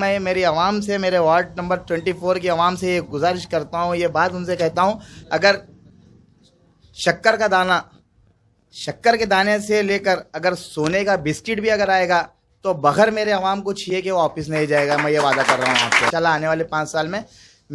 मैं मेरी आवाम से मेरे वार्ड नंबर ट्वेंटी फोर की आवाम से ये गुजारिश करता हूँ ये बात उनसे कहता हूँ अगर शक्कर का दाना शक्कर के दाने से लेकर अगर सोने का बिस्किट भी अगर आएगा तो बगैर मेरे आवाम को छिए कि वो ऑफिस नहीं जाएगा मैं ये वादा कर रहा हूँ आपसे चला आने वाले पाँच साल में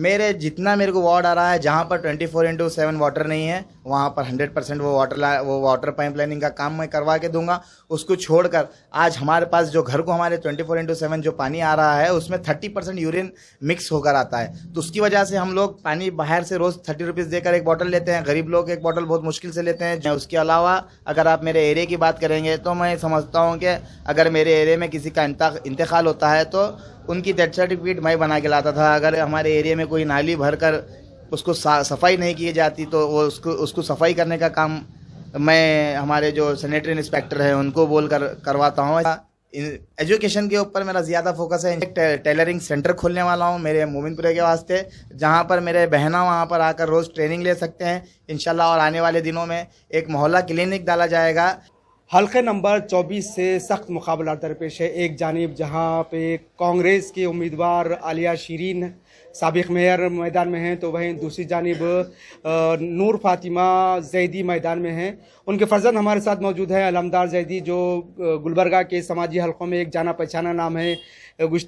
मेरे जितना मेरे को वार्ड आ रहा है जहाँ पर twenty four into seven water नहीं है वहाँ पर हंड्रेड परसेंट वो वाटर वो वाटर पाइप लाइनिंग का काम मैं करवा के दूंगा उसको छोड़कर आज हमारे पास जो घर को हमारे ट्वेंटी फोर इंटू सेवन जो पानी आ रहा है उसमें थर्टी परसेंट यूरिन मिक्स होकर आता है तो उसकी वजह से हम लोग पानी बाहर से रोज़ थर्टी रुपीज़ देकर एक बॉटल लेते हैं गरीब लोग एक बॉटल बहुत मुश्किल से लेते हैं उसके अलावा अगर आप मेरे एरिया की बात करेंगे तो मैं समझता हूँ कि अगर मेरे एरिया में किसी का इंतकाल होता है तो उनकी डेथ सर्टिफिकेट मैं बना के लाता था अगर हमारे एरिया में कोई नाली भर कर उसको सफाई नहीं की जाती तो वो उसको उसको सफाई करने का काम मैं हमारे जो सैनिटरी इंस्पेक्टर हैं उनको बोल कर करवाता हूँ एजुकेशन के ऊपर मेरा ज़्यादा फोकस है टेलरिंग सेंटर खोलने वाला हूँ मेरे मोमिनपुरे के वास्ते जहाँ पर मेरे बहना वहाँ पर आकर रोज़ ट्रेनिंग ले सकते हैं इन और आने वाले दिनों में एक मोहल्ला क्लिनिक डाला जाएगा हल्के नंबर 24 से सख्त मुकाबला दरपेश है एक जानब जहां पे कांग्रेस के उम्मीदवार आलिया शीरीन सबक मेयर मैदान में हैं तो वहीं दूसरी जानब नूर फातिमा जैदी मैदान में हैं उनके फर्जंद हमारे साथ मौजूद हैं अलमदार जैदी जो गुलबर्गा के समाजी हलकों में एक जाना पहचाना नाम है गुज्त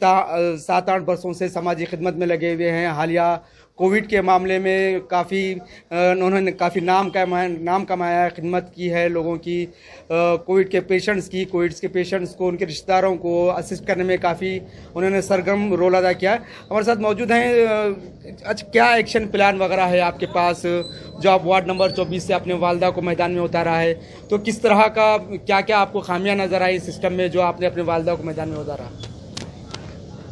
सात आठ बरसों से समाजी खिदमत में लगे हुए हैं हालिया कोविड के मामले में काफ़ी उन्होंने काफ़ी नाम कमाया नाम कमाया है खिदमत की है लोगों की कोविड के पेशेंट्स की कोविड के पेशेंट्स को उनके रिश्तेदारों को असिस्ट करने में काफ़ी उन्होंने सरगम रोल अदा किया हमारे साथ मौजूद हैं अच्छा क्या एक्शन प्लान वगैरह है आपके पास जो आप वार्ड नंबर चौबीस से अपने वालदा को मैदान में उतारा है तो किस तरह का क्या क्या आपको खामियाँ नज़र आई सिस्टम में जो आपने अपने वालदा को मैदान में उतारा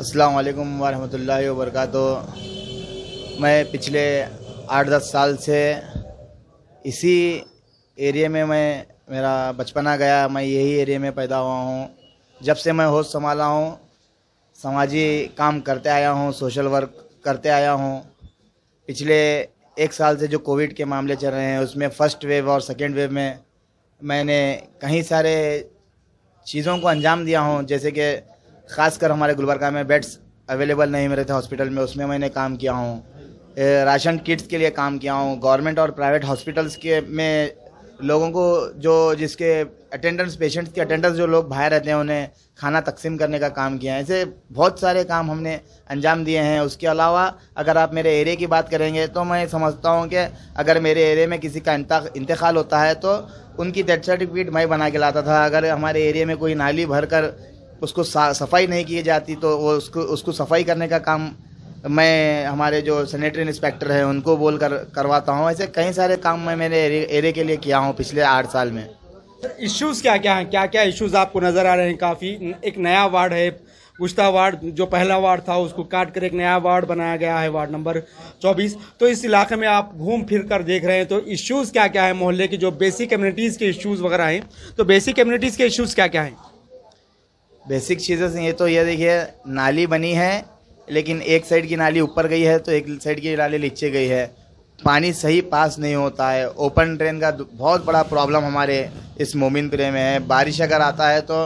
असलकम वरहमल वर्का मैं पिछले आठ दस साल से इसी एरिया में मैं मेरा बचपना गया मैं यही एरिया में पैदा हुआ हूँ जब से मैं होश संभाला हूँ सामाजिक काम करते आया हूँ सोशल वर्क करते आया हूँ पिछले एक साल से जो कोविड के मामले चल रहे हैं उसमें फ़र्स्ट वेव और सेकेंड वेव में मैंने कई सारे चीज़ों को अंजाम दिया हूँ जैसे कि ख़ासकर हमारे गुलबर्गा में बेड्स अवेलेबल नहीं मिले थे हॉस्पिटल में उसमें मैंने काम किया हूँ राशन किट्स के लिए काम किया हूँ गवर्नमेंट और प्राइवेट हॉस्पिटल्स के में लोगों को जो जिसके अटेंडेंस पेशेंट्स के अटेंडेंस जो लोग बाहर रहते हैं उन्हें खाना तकसीम करने का काम किया है ऐसे बहुत सारे काम हमने अंजाम दिए हैं उसके अलावा अगर आप मेरे एरिए की बात करेंगे तो मैं समझता हूँ कि अगर मेरे एरिए में किसी का इंतकाल होता है तो उनकी डेथ सर्टिफिकेट मैं बना के लाता था अगर हमारे एरिए में कोई नाली भर कर उसको सफाई नहीं की जाती तो वो उसको उसको सफाई करने का काम मैं हमारे जो सैनिटरी इंस्पेक्टर हैं उनको बोल कर करवाता हूँ ऐसे कई सारे काम मैं मेरे एरिया के लिए किया हूँ पिछले आठ साल में इश्यूज क्या क्या हैं क्या क्या इश्यूज आपको नज़र आ रहे हैं काफ़ी एक नया वार्ड है गुश्ता वार्ड जो पहला वार्ड था उसको काट कर एक नया वार्ड बनाया गया है वार्ड नंबर 24 तो इस इलाके में आप घूम फिर कर देख रहे हैं तो इश्यूज़ क्या क्या है मोहल्ले की जो बेसिक कम्युनिटीज़ के इश्यूज़ वगैरह हैं तो बेसिक कम्युनिटीज़ के इश्यूज़ क्या क्या हैं बेसिक चीज़ें ये तो ये देखिए नाली बनी है लेकिन एक साइड की नाली ऊपर गई है तो एक साइड की नाली नीचे गई है पानी सही पास नहीं होता है ओपन ड्रेन का बहुत बड़ा प्रॉब्लम हमारे इस मोमिनपुरे में है बारिश अगर आता है तो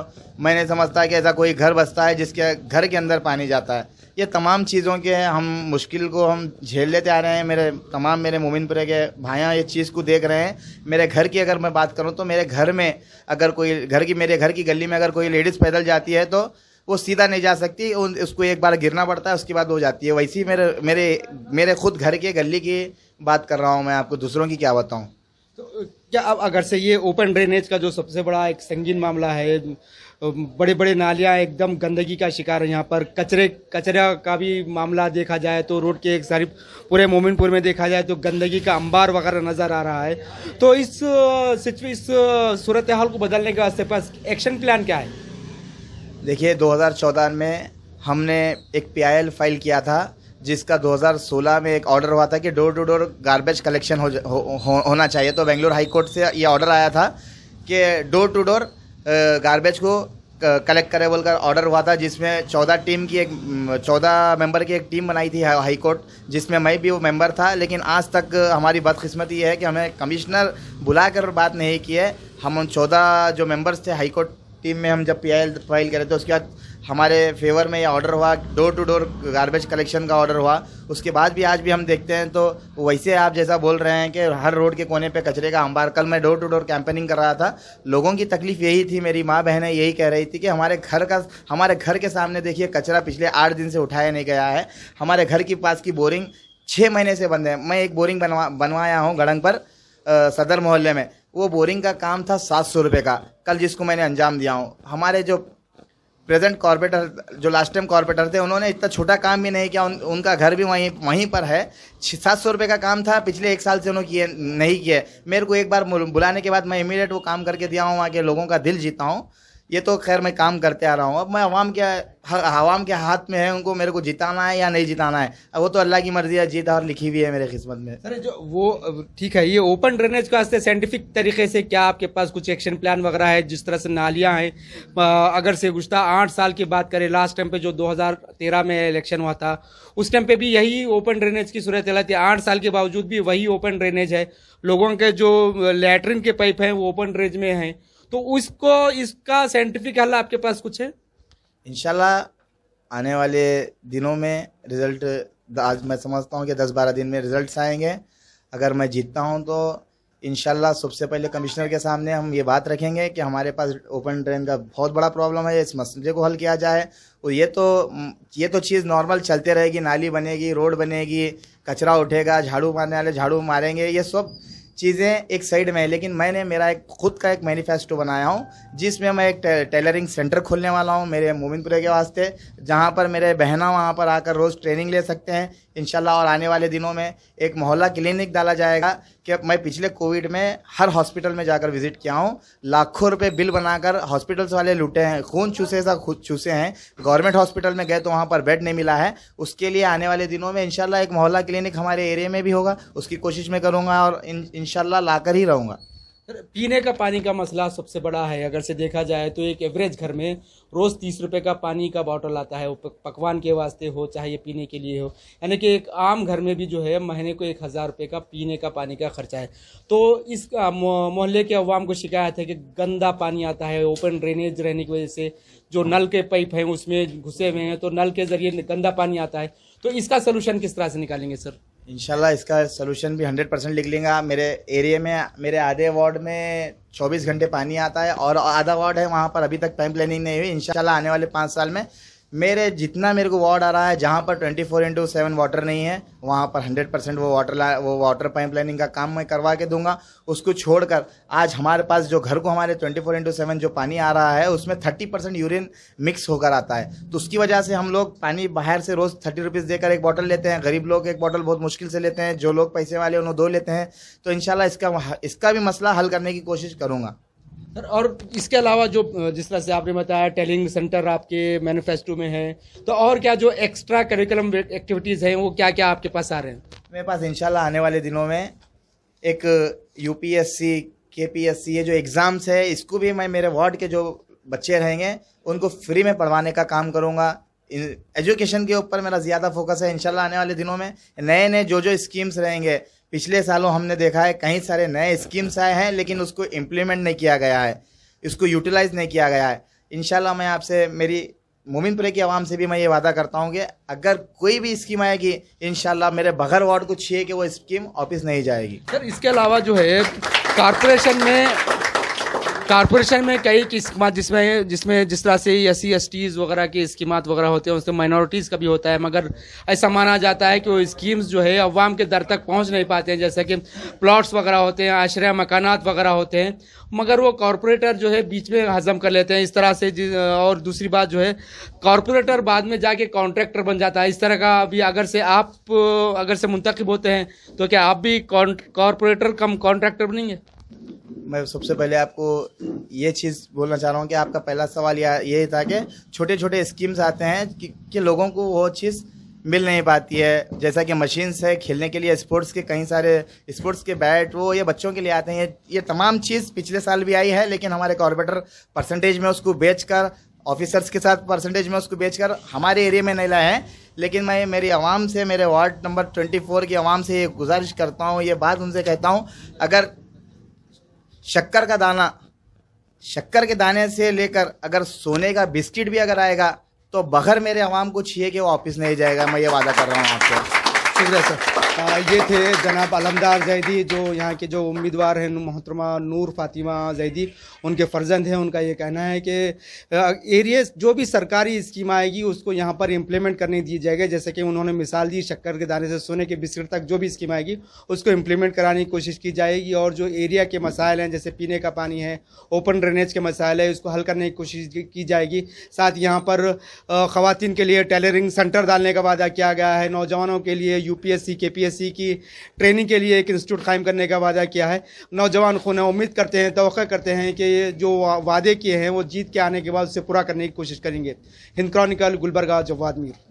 मैं नहीं समझता कि ऐसा कोई घर बसता है जिसके घर के अंदर पानी जाता है ये तमाम चीज़ों के हम मुश्किल को हम झेल लेते आ रहे हैं मेरे तमाम मेरे मोमिनपुरे के भाइयाँ ये चीज़ को देख रहे हैं मेरे घर की अगर मैं बात करूँ तो मेरे घर में अगर कोई घर की मेरे घर की गली में अगर कोई लेडीज़ पैदल जाती है तो वो सीधा नहीं जा सकती उन उसको एक बार गिरना पड़ता है उसके बाद हो जाती है वैसे ही मेरे मेरे मेरे खुद घर के गली की बात कर रहा हूँ मैं आपको दूसरों की क्या बताऊँ तो क्या अब अगर से ये ओपन ड्रेनेज का जो सबसे बड़ा एक संगीन मामला है बड़े बड़े नालियाँ एकदम गंदगी का शिकार है यहाँ पर कचरे कचरा का भी मामला देखा जाए तो रोड के एक सारी पूरे मोमिनपुर में देखा जाए तो गंदगी का अंबार वगैरह नज़र आ रहा है तो इस इस सूरत हाल को बदलने के वास्ते पास एक्शन प्लान क्या है देखिए 2014 में हमने एक पीआईएल फाइल किया था जिसका 2016 में एक ऑर्डर हुआ था कि door to door garbage collection हो, हो, होना चाहिए तो बेंगलोर हाई कोर्ट से ये ऑर्डर आया था कि डोर टू डोर गार्बेज को कलेक्ट करे बोलकर ऑर्डर हुआ था जिसमें चौदह टीम की एक चौदह मेंबर की एक टीम बनाई थी हाई कोर्ट जिसमें मैं भी वो मेंबर था लेकिन आज तक हमारी बदकिस्मती है कि हमें कमिश्नर बुलाकर बात नहीं की है हम उन चौदह जो मेंबर्स थे हाई कोर्ट टीम में हम जब पी फाइल करे तो उसके बाद हमारे फेवर में ये ऑर्डर हुआ door to door garbage collection का ऑर्डर हुआ उसके बाद भी आज भी हम देखते हैं तो वैसे आप जैसा बोल रहे हैं कि हर रोड के कोने पे कचरे का अंबार कल मैं डोर टू डोर कैंपेनिंग कर रहा था लोगों की तकलीफ यही थी मेरी माँ बहनें यही कह रही थी कि हमारे घर का हमारे घर के सामने देखिए कचरा पिछले आठ दिन से उठाया नहीं गया है हमारे घर के पास की बोरिंग छः महीने से बंद है मैं एक बोरिंग बनवा बनवाया हूँ गड़ंग पर सदर मोहल्ले में वो बोरिंग का काम था सात सौ रुपये का कल जिसको मैंने अंजाम दिया हूँ हमारे जो प्रेजेंट कॉरपोरेटर जो लास्ट टाइम कॉरपोरेटर थे उन्होंने इतना छोटा काम भी नहीं किया उन, उनका घर भी वहीं वहीं पर है सात सौ रुपये का काम था पिछले एक साल से उन्होंने किए नहीं किए मेरे को एक बार बुलाने के बाद मैं इमीडिएट वो काम करके दिया हूँ वहाँ के लोगों का दिल जीता हूँ ये तो खैर मैं काम करते आ रहा हूँ अब मैं अवाम के हवाम के हाथ में है उनको मेरे को जिताना है या नहीं जिताना है वो तो अल्लाह की मर्जी है जीत और लिखी हुई है मेरे खिस्मत में सर जो वो ठीक है ये ओपन ड्रेनेज का से साइंटिफिक तरीके से क्या आपके पास कुछ एक्शन प्लान वगैरह है जिस तरह से नालियाँ हैं अगर से गुज्तर आठ साल की बात करें लास्ट टाइम पे जो दो में इलेक्शन हुआ था उस टाइम पे भी यही ओपन ड्रेनेज की सूरत थी आठ साल के बावजूद भी वही ओपन ड्रेनेज है लोगों के जो लेटरिन के पाइप हैं वो ओपन ड्रेनेज में हैं तो उसको इसका साइंटिफिक हल आपके पास कुछ है इनशाला आने वाले दिनों में रिजल्ट आज मैं समझता हूँ कि दस बारह दिन में रिजल्ट आएंगे अगर मैं जीतता हूँ तो इन सबसे पहले कमिश्नर के सामने हम ये बात रखेंगे कि हमारे पास ओपन ट्रेन का बहुत बड़ा प्रॉब्लम है इस मसले को हल किया जाए और ये तो ये तो चीज़ नॉर्मल चलते रहेगी नाली बनेगी रोड बनेगी कचरा उठेगा झाड़ू मारने वाले झाड़ू मारेंगे ये सब चीज़ें एक साइड में है लेकिन मैंने मेरा एक खुद का एक मैनिफेस्टो बनाया हूँ जिसमें मैं एक टेलरिंग सेंटर खोलने वाला हूँ मेरे मोमिनपुरे के वास्ते जहाँ पर मेरे बहना वहाँ पर आकर रोज़ ट्रेनिंग ले सकते हैं इन और आने वाले दिनों में एक मोहल्ला क्लिनिक डाला जाएगा कि मैं पिछले कोविड में हर हॉस्पिटल में जाकर विजिट किया हूँ लाखों रुपये बिल बनाकर हॉस्पिटल्स वाले लूटे हैं खून चूसे सा खुद चूसे हैं गवर्नमेंट हॉस्पिटल में गए तो वहाँ पर बेड नहीं मिला है उसके लिए आने वाले दिनों में इनशाला एक मोहल्ला क्लिनिक हमारे एरिया में भी होगा उसकी कोशिश मैं करूँगा और इन इनशाला लाकर ही रहूँगा पीने का पानी का मसला सबसे बड़ा है अगर से देखा जाए तो एक एवरेज घर में रोज़ तीस रुपए का पानी का बॉटल आता है वो पकवान के वास्ते हो चाहे ये पीने के लिए हो यानी कि एक आम घर में भी जो है महीने को एक हज़ार रुपये का पीने का पानी का खर्चा है तो इस मोहल्ले के अवाम को शिकायत है कि गंदा पानी आता है ओपन ड्रेनेज रहने की वजह से जो नल के पाइप हैं उसमें घुसे हुए हैं तो नल के ज़रिए गंदा पानी आता है तो इसका सोल्यूशन किस तरह से निकालेंगे सर इनशाला इसका सोल्यूशन भी हंड्रेड परसेंट लिख लेंगे मेरे एरिया में मेरे आधे वार्ड में चौबीस घंटे पानी आता है और आधा वार्ड है वहाँ पर अभी तक पाइप लाइनिंग नहीं हुई इनशाला आने वाले पाँच साल में मेरे जितना मेरे को वार्ड आ रहा है जहाँ पर twenty four into seven water नहीं है वहाँ पर हंड्रेड परसेंट वो वाटर वो वाटर पाइप लाइनिंग का काम मैं करवा के दूंगा उसको छोड़कर आज हमारे पास जो घर को हमारे ट्वेंटी फोर इंटू सेवन जो पानी आ रहा है उसमें थर्टी परसेंट यूरिन मिक्स होकर आता है तो उसकी वजह से हम लोग पानी बाहर से रोज़ थर्टी रुपीज़ देकर एक बॉटल लेते हैं गरीब लोग एक बॉटल बहुत मुश्किल से लेते हैं जो लोग पैसे वाले उन्होंने दो लेते हैं तो इन इसका इसका भी मसला हल करने की कोशिश करूँगा सर और इसके अलावा जो जिस तरह से आपने बताया टेलिंग सेंटर आपके मैनिफेस्टो में है तो और क्या जो एक्स्ट्रा करिकुलम एक्टिविटीज़ हैं वो क्या क्या आपके पास आ रहे हैं मेरे पास इंशाल्लाह आने वाले दिनों में एक यूपीएससी केपीएससी ये जो एग्ज़ाम्स है इसको भी मैं मेरे वार्ड के जो बच्चे रहेंगे उनको फ्री में पढ़वाने का काम करूँगा एजुकेशन के ऊपर मेरा ज़्यादा फोकस है इनशाला आने वाले दिनों में नए नए जो जो स्कीम्स रहेंगे पिछले सालों हमने देखा है कई सारे नए स्कीम्स आए हैं लेकिन उसको इम्प्लीमेंट नहीं किया गया है इसको यूटिलाइज नहीं किया गया है इन मैं आपसे मेरी मोमिनपुरे की आवाम से भी मैं ये वादा करता हूँ कि अगर कोई भी स्कीम आएगी इन मेरे बगर वार्ड को छे कि वो स्कीम ऑफिस नहीं जाएगी सर इसके अलावा जो है कॉरपोरेशन में कॉर्पोरेशन में कई की स्कीम जिसमें जिसमें जिस तरह से एस सी एस टीज़ वगैरह की स्कीमत वगैरह होते हैं उसमें माइनॉरिटीज़ का भी होता है मगर ऐसा माना जाता है कि वो स्कीम्स जो है अवाम के दर तक पहुंच नहीं पाते हैं जैसे कि प्लॉट्स वगैरह होते हैं आश्रय मकान वगैरह होते हैं मगर वो कॉरपोरेटर जो है बीच में हजम कर लेते हैं इस तरह से और दूसरी बात जो है कॉरपोरेटर बाद में जाके कॉन्ट्रैक्टर बन जाता है इस तरह का अभी अगर से आप अगर से मुंतखब होते हैं तो क्या आप भी कॉरपोरेटर कम कॉन्ट्रैक्टर बनेंगे मैं सबसे पहले आपको ये चीज़ बोलना चाह रहा हूँ कि आपका पहला सवाल या ये था कि छोटे छोटे स्कीम्स आते हैं कि, कि लोगों को वो चीज़ मिल नहीं पाती है जैसा कि मशीन्स है खेलने के लिए स्पोर्ट्स के कई सारे स्पोर्ट्स के बैट वो ये बच्चों के लिए आते हैं ये ये तमाम चीज़ पिछले साल भी आई है लेकिन हमारे कॉर्पोरेटर परसेंटेज में उसको बेच कर ऑफिसर्स के साथ परसेंटेज में उसको बेच कर हमारे एरिए में नहीं लाए हैं लेकिन मैं मेरी आवाम से मेरे वार्ड नंबर ट्वेंटी फोर की आवाम से ये गुजारिश करता हूँ ये बात उनसे कहता हूँ अगर शक्कर का दाना शक्कर के दाने से लेकर अगर सोने का बिस्किट भी अगर आएगा तो बगैर मेरे आवाम को छिए कि वो ऑफिस नहीं जाएगा मैं ये वादा कर रहा हूँ आपसे शुक्रिया सर ये थे जनाब अलमदार जैदी जो यहाँ के जो उम्मीदवार हैं मोहतरमा नूर फातिमा जैदी उनके फर्जंद हैं उनका ये कहना है कि एरिया जो भी सरकारी स्कीम आएगी उसको यहाँ पर इम्प्लीमेंट करने दी जाएगी जैसे कि उन्होंने मिसाल दी शक्कर के दाने से सोने के बिस्किट तक जो भी स्कीम आएगी उसको इम्प्लीमेंट कराने की कोशिश की जाएगी और जो एरिया के मसाइल हैं जैसे पीने का पानी है ओपन ड्रेनेज के मसाइल है उसको हल करने की कोशिश की जाएगी साथ यहाँ पर ख़वान के लिए टेलरिंग सेंटर डालने का वादा किया गया है नौजवानों के लिए यू पी पी की ट्रेनिंग के लिए एक इंस्टीट्यूट कायम करने का वादा किया है नौजवान खुना उम्मीद करते हैं तो करते हैं कि जो वादे किए हैं वो जीत के आने के बाद उसे पूरा करने की कोशिश करेंगे हिंद क्रॉनिकल गुलबरगा जवाद मीर